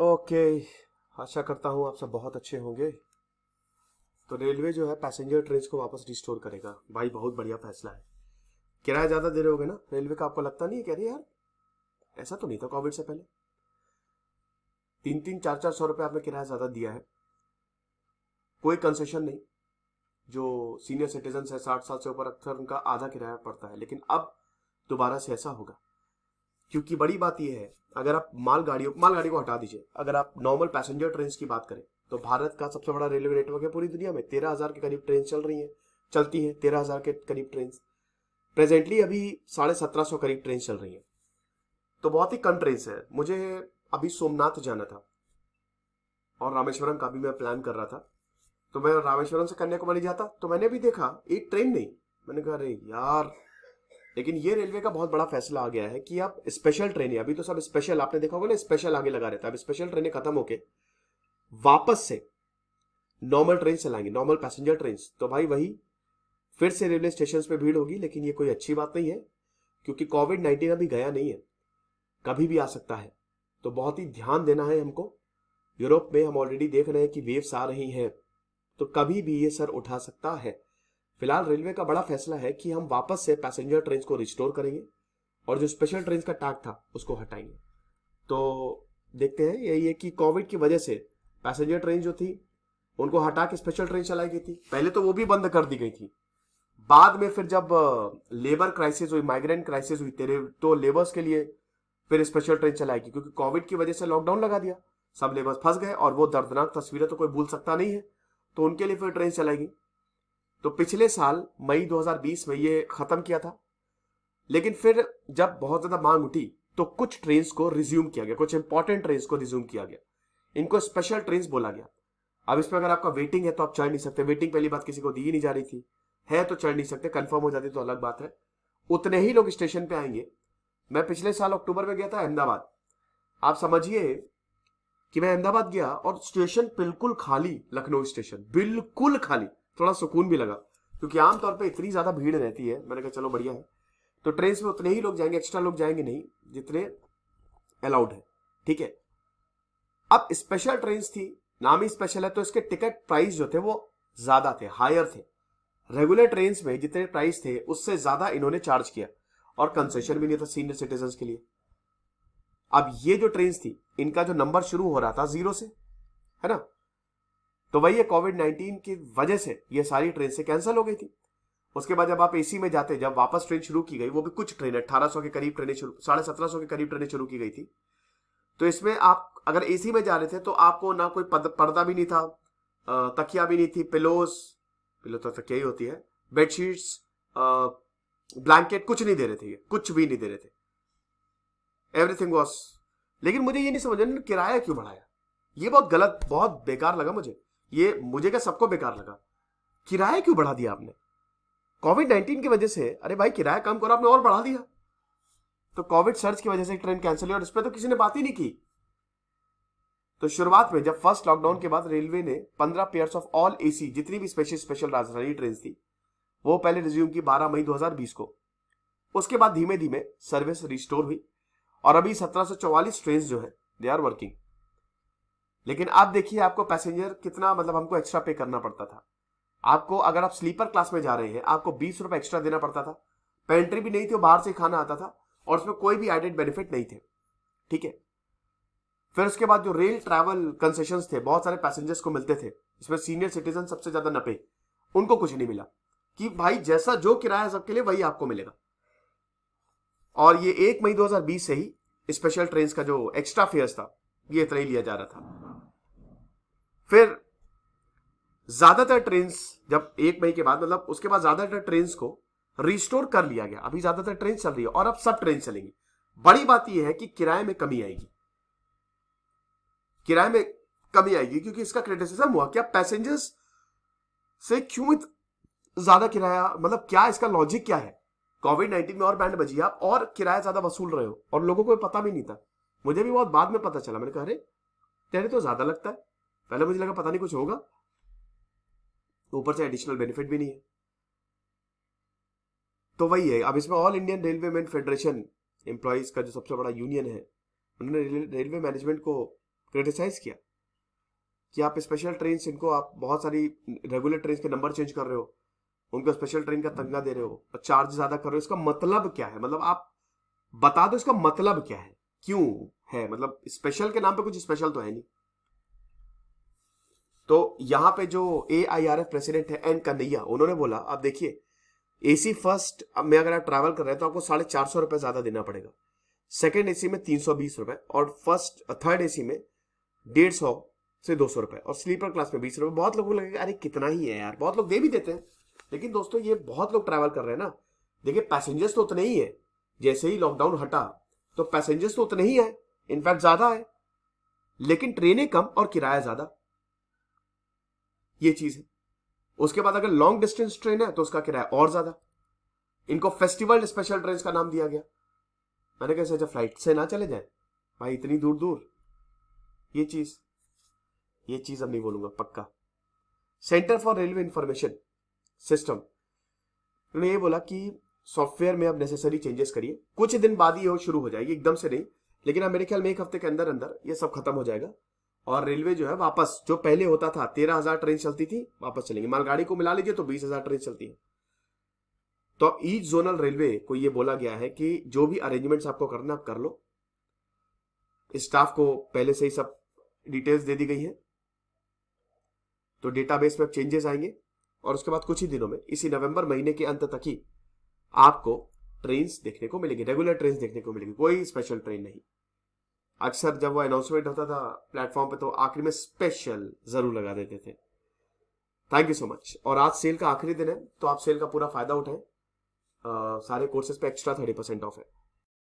okay आशा करता हूँ आप सब बहुत अच्छे होंगे तो रेलवे जो है पैसेंजर ट्रेन को वापस रिस्टोर करेगा भाई बहुत बढ़िया फैसला है किराया ज़्यादा दे रहे होगे ना रेलवे का आपको लगता नहीं है कह रही यार ऐसा तो नहीं था कोविड से पहले तीन तीन चार चार सौ रुपये आपने किराया ज़्यादा दिया है कोई कंसेशन नहीं जो सीनियर सिटीजन है साठ साल से ऊपर अक्सर उनका आधा किराया पड़ता है लेकिन अब दोबारा से ऐसा होगा क्योंकि बड़ी बात यह है अगर आप माल गाड़ियों माल गाड़ी को हटा दीजिए अगर आप नॉर्मल पैसेंजर ट्रेन की बात करें तो भारत का सबसे बड़ा रेलवे नेटवर्क है पूरी दुनिया में तेरह के करीब ट्रेन चल रही है चलती है तेरह के करीब ट्रेन प्रेजेंटली अभी साढ़े सत्रह सौ करीब ट्रेन चल रही है तो बहुत ही कम ट्रेन है मुझे अभी सोमनाथ जाना था और रामेश्वरम का भी मैं प्लान कर रहा था तो मैं रामेश्वरम से कन्याकुमारी जाता तो मैंने भी देखा एक ट्रेन नहीं मैंने कहा अरे यार लेकिन ये रेलवे का बहुत बड़ा फैसला आ गया है कि आप स्पेशल ट्रेनें अभी तो सब स्पेशल आपने देखा होगा ना स्पेशल आगे लगा रहता है अब स्पेशल ट्रेनें खत्म होके वापस से नॉर्मल ट्रेन चलाएंगे नॉर्मल पैसेंजर ट्रेन तो भाई वही फिर से रेलवे स्टेशन पे भीड़ होगी लेकिन ये कोई अच्छी बात नहीं है क्योंकि कोविड नाइन्टीन अभी गया नहीं है कभी भी आ सकता है तो बहुत ही ध्यान देना है हमको यूरोप में हम ऑलरेडी देख रहे हैं कि वेव्स आ रही हैं तो कभी भी ये सर उठा सकता है फिलहाल रेलवे का बड़ा फैसला है कि हम वापस से पैसेंजर ट्रेन को रिस्टोर करेंगे और जो स्पेशल ट्रेन का टैग था उसको हटाएंगे तो देखते हैं यही है कि कोविड की वजह से पैसेंजर ट्रेन जो थी उनको हटा के स्पेशल ट्रेन चलाई गई थी पहले तो वो भी बंद कर दी गई थी बाद में फिर जब लेबर क्राइसिस हुई माइग्रेंट क्राइसिस हुई तेरे तो लेबर्स के लिए फिर स्पेशल ट्रेन चलाएगी क्योंकि कोविड की वजह से लॉकडाउन लगा दिया सब लेबर्स फंस गए और वो दर्दनाक तस्वीरें तो कोई भूल सकता नहीं है तो उनके लिए फिर ट्रेन चलाएगी तो पिछले साल मई 2020 में ये खत्म किया था लेकिन फिर जब बहुत ज्यादा मांग उठी तो कुछ ट्रेन को रिज्यूम किया गया कुछ इंपॉर्टेंट ट्रेन को रिज्यूम किया गया इनको स्पेशल ट्रेन बोला गया अब इसमें अगर आपका वेटिंग है तो आप चढ़ नहीं सकते वेटिंग पहली बात किसी को दी ही नहीं जा रही थी है तो चढ़ नहीं सकते कंफर्म हो जाती तो अलग बात है उतने ही लोग स्टेशन पे आएंगे मैं पिछले साल अक्टूबर में गया था अहमदाबाद आप समझिए कि मैं अहमदाबाद गया और स्टेशन बिल्कुल खाली लखनऊ स्टेशन बिल्कुल खाली थोड़ा सुकून भी लगा क्योंकि आमतौर पर इतनी ज़्यादा भीड़ रहती है मैंने कहा चलो बढ़िया है तो ट्रेन में उतने ही लोग जाएंगे एक्स्ट्रा लोग जाएंगे नहीं जितने अलाउड है ठीक है अब स्पेशल ट्रेन थी नाम ही स्पेशल है तो इसके टिकट प्राइस जो थे वो ज्यादा थे हायर थे रेगुलर ट्रेन में जितने प्राइस थे उससे ज्यादा इन्होंने चार्ज किया और कंसेशन भी नहीं था सीनियर सिटीजन के लिए अब ये जो ट्रेन थी इनका जो नंबर शुरू हो रहा था जीरो से है ना तो वही है कोविड नाइन्टीन की वजह से ये सारी ट्रेन से कैंसिल हो गई थी उसके बाद जब आप एसी में जाते जब वापस ट्रेन शुरू की गई वो भी कुछ ट्रेन अट्ठारह के करीब ट्रेनें शुरू साढ़े सत्रह सौ के करीब ट्रेनें शुरू की गई थी तो इसमें आप अगर एसी में जा रहे थे तो आपको ना कोई पर्दा भी नहीं था तकिया भी नहीं थी पिलोस पिलो तो तकिया ही होती है बेडशीट्स ब्लैंकेट कुछ नहीं दे रहे थे ये कुछ भी नहीं दे रहे थे एवरीथिंग वॉज लेकिन मुझे ये नहीं समझ किराया क्यों बढ़ाया ये बहुत गलत बहुत बेकार लगा मुझे ये मुझे क्या सबको बेकार लगा किराया क्यों बढ़ा दिया आपने कोविड नाइनटीन की वजह से अरे भाई किराया कम करो आपने और बढ़ा दिया तो कोविड सर्च की वजह से ट्रेन कैंसिल हुई और इस पर तो किसी ने बात ही नहीं की तो शुरुआत में जब फर्स्ट लॉकडाउन के बाद रेलवे ने पंद्रह पेयर्स ऑफ ऑल एसी जितनी भी स्पेशल स्पेशल राजधानी ट्रेन थी वो पहले रिज्यूम की 12 मई 2020 को उसके बाद धीमे धीमे सर्विस रिस्टोर हुई और अभी चौवालीस ट्रेन जो है दे आर वर्किंग लेकिन आप देखिए आपको पैसेंजर कितना मतलब हमको एक्स्ट्रा पे करना पड़ता था आपको अगर आप स्लीपर क्लास में जा रहे हैं आपको बीस रुपए एक्स्ट्रा देना पड़ता था पेंट्री भी नहीं थी बाहर से खाना आता था और उसमें कोई भी एडेड बेनिफिट नहीं थे ठीक है फिर उसके बाद जो रेल ट्रैवल कंसेशन थे बहुत सारे पैसेंजर्स को मिलते थे इसमें सीनियर सिटीजन सबसे ज्यादा नपे उनको कुछ नहीं मिला कि भाई जैसा जो किराया सबके लिए वही आपको मिलेगा और ये एक मई 2020 से ही स्पेशल ट्रेन का जो एक्स्ट्रा फेयर था ये इतना ही लिया जा रहा था फिर ज्यादातर ट्रेन जब एक मई के बाद मतलब उसके बाद ज्यादातर ट्रेन को रिस्टोर कर लिया गया अभी ज्यादातर ट्रेन चल रही है और अब सब ट्रेन चलेंगी बड़ी बात यह है कि किराए में कमी आएगी किराए में कमी आएगी क्योंकि इसका क्रिटिसिज्म हुआ क्या पैसेंजर्स से क्यों ज्यादा किराया मतलब क्या इसका लॉजिक क्या है कोविड नाइनटीन में और बैंड बजी आप और किराया ज्यादा वसूल रहे हो और लोगों को पता भी नहीं था मुझे भी बहुत बाद में पता चला मैंने कहा अरे तेरे तो ज्यादा लगता है पहले मुझे लगा पता नहीं कुछ होगा ऊपर से एडिशनल बेनिफिट भी नहीं है तो वही है अब इसमें all Indian railway man federation employees का जो सबसे बड़ा यूनियन है उन्होंने रेलवे मैनेजमेंट को क्रिटिसाइज किया कि आप स्पेशल ट्रेन इनको आप बहुत सारी रेगुलर ट्रेन के नंबर चेंज कर रहे हो उनको स्पेशल ट्रेन का तंगा दे रहे हो और चार्ज ज्यादा कर रहे हो इसका मतलब क्या है मतलब आप बता दो इसका मतलब क्या है क्यों है मतलब स्पेशल के नाम पे कुछ स्पेशल तो है नहीं तो यहाँ पे जो A I R F president है एन कन्हैया उन्होंने बोला आप देखिए एसी फर्स्ट में अगर आप ट्रैवल कर रहे हैं तो आपको साढ़े चार सौ रुपए ज़्यादा देना पड़ेगा सेकेंड ए में तीन सौ बीस रुपए और फर्स्ट थर्ड ए में डेढ़ सौ से दो सौ रुपए और स्लीपर क्लास में बीस रुपए बहुत लोगों को लगेगा अरे कितना ही है यार बहुत लोग दे भी देते हैं लेकिन दोस्तों ये बहुत लोग ट्रैवल कर रहे हैं ना देखिए पैसेंजर्स तो उतने ही है जैसे ही लॉकडाउन हटा तो पैसेंजर्स तो उतने ही है इनफैक्ट ज़्यादा है लेकिन ट्रेनें कम और किराया ज़्यादा ये चीज है उसके बाद अगर लॉन्ग डिस्टेंस ट्रेन है तो उसका किराया और ज्यादा इनको फेस्टिवल स्पेशल ट्रेन का नाम दिया गया मैंने कहा अच्छा फ्लाइट से ना चले जाए भाई इतनी दूर दूर ये चीज ये चीज अब नहीं बोलूंगा पक्का centre for railway information system उन्होंने ये बोला कि सॉफ्टवेयर में अब नेसेसरी चेंजेस करिए कुछ दिन बाद ही शुरू हो जाएगी एकदम से नहीं लेकिन अब मेरे ख्याल में एक हफ्ते के अंदर अंदर ये सब खत्म हो जाएगा और रेलवे जो है वापस जो पहले होता था तेरह हजार ट्रेन चलती थी वापस चलेंगे मालगाड़ी को मिला लीजिए तो बीस हजार ट्रेन चलती है तो अब ईच जोनल रेलवे को यह बोला गया है कि जो भी अरेंजमेंट आपको करना आप कर लो स्टाफ को पहले से ही सब डिटेल्स दे दी गई है तो डेटाबेस में चेंजेस आएंगे और उसके बाद कुछ ही दिनों में इसी नवंबर महीने के अंत तक ही आपको ट्रेन देखने को मिलेगी रेगुलर ट्रेन देखने को मिलेगी कोई स्पेशल ट्रेन नहीं अक्सर जब वो अनाउंसमेंट होता था प्लेटफॉर्म पे तो आखिरी में स्पेशल जरूर लगा देते थे थैंक यू सो मच और आज सेल का आखिरी दिन है तो आप सेल का पूरा फायदा उठाएं सारे कोर्सेज पे एक्स्ट्रा थर्टी परसेंट ऑफ है